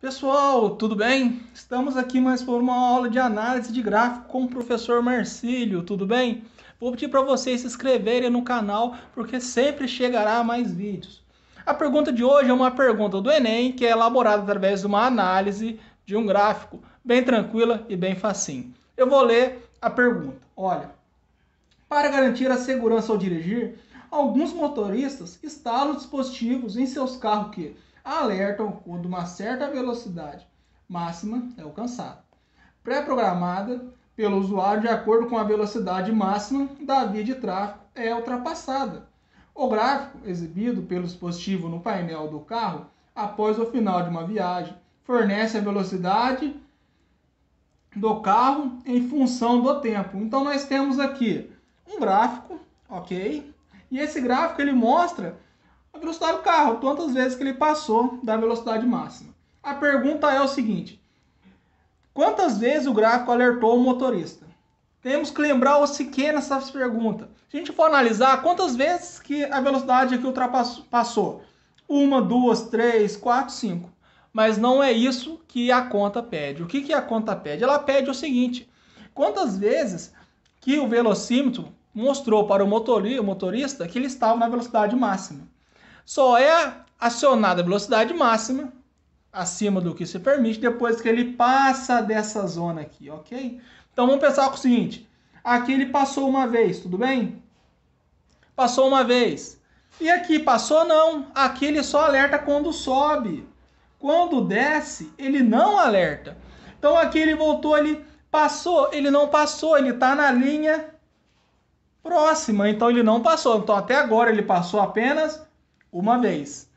Pessoal, tudo bem? Estamos aqui mais por uma aula de análise de gráfico com o professor Marcílio, tudo bem? Vou pedir para vocês se inscreverem no canal, porque sempre chegará mais vídeos. A pergunta de hoje é uma pergunta do Enem, que é elaborada através de uma análise de um gráfico, bem tranquila e bem facinho. Eu vou ler a pergunta, olha. Para garantir a segurança ao dirigir, alguns motoristas instalam dispositivos em seus carros que alertam quando uma certa velocidade máxima é alcançada, pré-programada pelo usuário de acordo com a velocidade máxima da via de tráfego é ultrapassada. O gráfico exibido pelo dispositivo no painel do carro após o final de uma viagem fornece a velocidade do carro em função do tempo. Então nós temos aqui um gráfico, ok? E esse gráfico ele mostra a velocidade do carro, quantas vezes que ele passou da velocidade máxima. A pergunta é o seguinte: quantas vezes o gráfico alertou o motorista? Temos que lembrar o sequer nessa pergunta. Se a gente for analisar quantas vezes que a velocidade aqui ultrapassou, uma, duas, três, quatro, cinco. Mas não é isso que a conta pede. O que, que a conta pede? Ela pede o seguinte: quantas vezes que o velocímetro mostrou para o motorista que ele estava na velocidade máxima? só é acionada a velocidade máxima, acima do que se permite, depois que ele passa dessa zona aqui, ok? Então vamos pensar com o seguinte, aqui ele passou uma vez, tudo bem? Passou uma vez. E aqui passou não, aqui ele só alerta quando sobe. Quando desce, ele não alerta. Então aqui ele voltou, ele passou, ele não passou, ele está na linha próxima, então ele não passou. Então até agora ele passou apenas uma vez.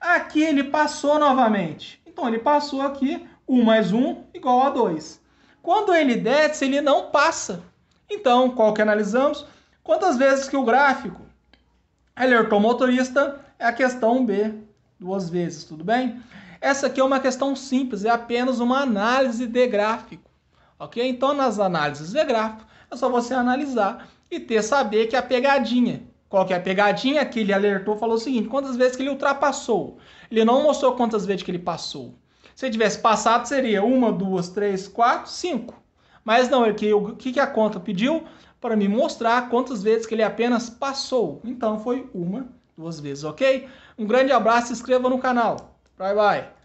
Aqui ele passou novamente. Então ele passou aqui 1 mais 1 igual a 2. Quando ele desce, ele não passa. Então, qual que analisamos? Quantas vezes que o gráfico alertou o motorista é a questão B, duas vezes, tudo bem? Essa aqui é uma questão simples, é apenas uma análise de gráfico, ok? Então, nas análises de gráfico, é só você analisar e ter saber que é a pegadinha qual que é a pegadinha que ele alertou? Falou o seguinte: quantas vezes que ele ultrapassou? Ele não mostrou quantas vezes que ele passou. Se ele tivesse passado, seria uma, duas, três, quatro, cinco. Mas não, é que o que, que a conta pediu? Para me mostrar quantas vezes que ele apenas passou. Então foi uma, duas vezes, ok? Um grande abraço, se inscreva no canal. Bye bye.